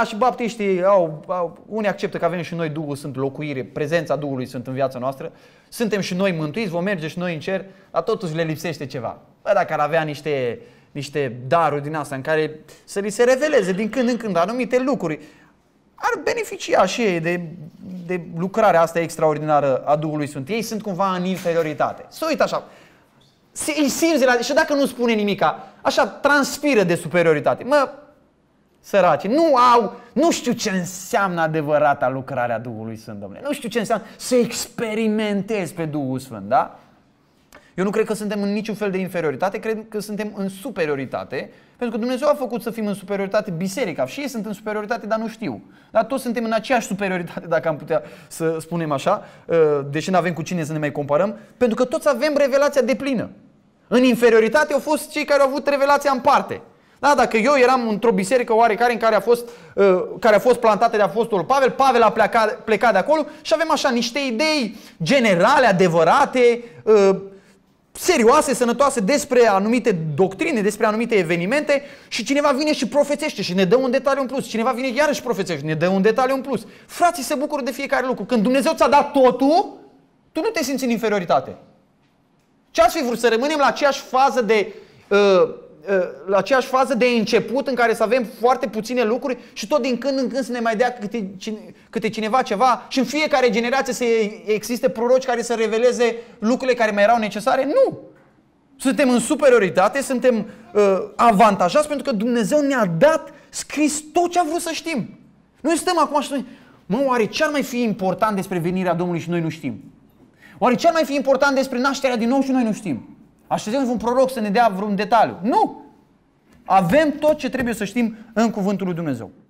A, și baptiștii au, au, unii acceptă că avem și noi Duhul sunt locuire, prezența Duhului sunt în viața noastră, suntem și noi mântuiți, vom merge și noi în cer, dar totuși le lipsește ceva. Bă, dacă ar avea niște, niște daruri din asta în care să li se reveleze din când în când anumite lucruri, ar beneficia și ei de, de lucrarea asta extraordinară a Duhului Sfânt. Ei sunt cumva în inferioritate. Să uit așa, se, îi simți la, și dacă nu spune nimica, așa transpiră de superioritate. Mă, săraci, nu au, nu știu ce înseamnă adevărata lucrarea Duhului Sfânt, domnule. Nu știu ce înseamnă să experimentezi pe Duhul Sfânt, da? Eu nu cred că suntem în niciun fel de inferioritate, cred că suntem în superioritate, pentru că Dumnezeu a făcut să fim în superioritate biserica și ei sunt în superioritate, dar nu știu. Dar toți suntem în aceeași superioritate, dacă am putea să spunem așa, uh, deși nu avem cu cine să ne mai comparăm, pentru că toți avem revelația de plină. În inferioritate au fost cei care au avut revelația în parte. Da, dacă eu eram într-o biserică oarecare în care a fost, uh, care a fost plantată de Apostolul Pavel, Pavel a plecat, plecat de acolo și avem așa niște idei generale, adevărate, uh, serioase, sănătoase despre anumite doctrine, despre anumite evenimente și cineva vine și profețește și ne dă un detaliu în plus. Cineva vine iarăși profețește și ne dă un detaliu în plus. Frații se bucură de fiecare lucru. Când Dumnezeu ți-a dat totul, tu nu te simți în inferioritate. Ce ați fi vrut? Să rămânem la aceeași fază de uh, Uh, la aceeași fază de început în care să avem foarte puține lucruri și tot din când în când să ne mai dea câte, câte cineva ceva și în fiecare generație să existe proroci care să reveleze lucrurile care mai erau necesare? Nu! Suntem în superioritate, suntem uh, avantajați pentru că Dumnezeu ne-a dat scris tot ce a vrut să știm. Noi stăm acum și spunem, mă, oare ce ar mai fi important despre venirea Domnului și noi nu știm? Oare ce ar mai fi important despre nașterea din nou și noi nu știm? Așteptăm un proroc să ne dea vreun detaliu. Nu! Avem tot ce trebuie să știm în cuvântul lui Dumnezeu.